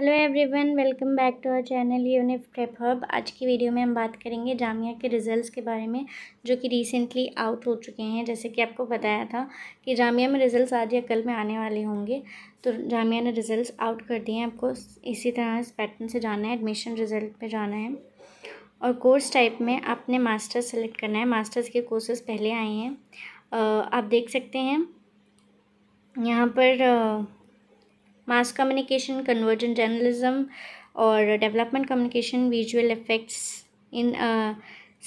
hello everyone welcome back to our channel यूनिफ ट्रेप हब आज की वीडियो में हम बात करेंगे जामिया के रिज़ल्ट्स के बारे में जो कि रिसेंटली आउट हो चुके हैं जैसे कि आपको बताया था कि जामिया में रिज़ल्ट्स आज या कल में आने वाले होंगे तो जामिया ने रिज़ल्ट्स आउट कर दिए हैं आपको इसी तरह इस पैटर्न से जाना है एडमिशन रिज़ल्ट पर जाना है और कोर्स टाइप में आपने मास्टर्स सेलेक्ट करना है मास्टर्स के कोर्सेज़ पहले आए हैं आप देख सकते हैं यहाँ पर मास कम्युनिकेशन कन्वर्जेंट जर्नलिज्म और डेवलपमेंट कम्युनिकेशन विजुअल इफ़ेक्ट्स इन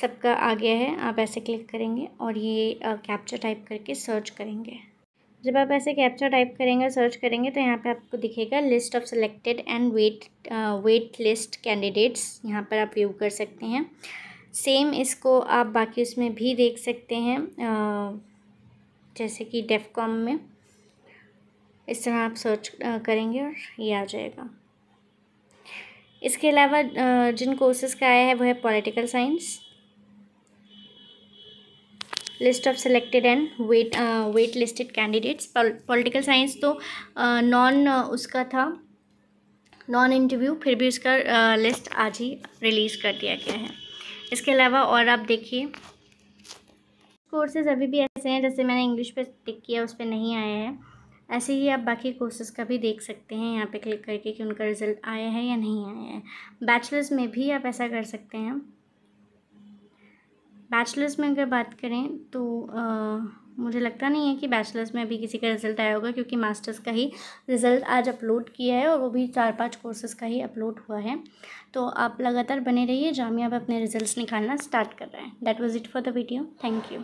सबका आ गया है आप ऐसे क्लिक करेंगे और ये कैप्चर टाइप करके सर्च करेंगे जब आप ऐसे कैप्चर टाइप करेंगे सर्च करेंगे तो यहाँ पे आपको दिखेगा list of selected and wait wait list candidates यहाँ पर आप व्यू कर सकते हैं सेम इसको आप बाकी उसमें भी देख सकते हैं uh, जैसे कि डेफकॉम में इस तरह आप सर्च करेंगे और ये आ जाएगा इसके अलावा जिन कोर्सेज़ का आया है वो है political science list of selected and wait wait listed candidates political science तो नॉन uh, उसका था नॉन इंटरव्यू फिर भी उसका लिस्ट uh, आज ही रिलीज़ कर दिया गया है इसके अलावा और आप देखिए कोर्सेज अभी भी ऐसे हैं जैसे मैंने इंग्लिश पे टिक किया उस पर नहीं आया है ऐसे ही आप बाकी कोर्सेज का भी देख सकते हैं यहाँ पे क्लिक करके कि उनका रिज़ल्ट आया है या नहीं आया है बैचलर्स में भी आप ऐसा कर सकते हैं बैचलर्स में अगर बात करें तो आ, मुझे लगता नहीं है कि बैचलर्स में अभी किसी का रिज़ल्ट आया होगा क्योंकि मास्टर्स का ही रिज़ल्ट आज अपलोड किया है और वो भी चार पांच कोर्सेज़ का ही अपलोड हुआ है तो आप लगातार बने रहिए जामिया अब अपने रिज़ल्ट निकालना स्टार्ट कर रहे हैं that was it for the video thank you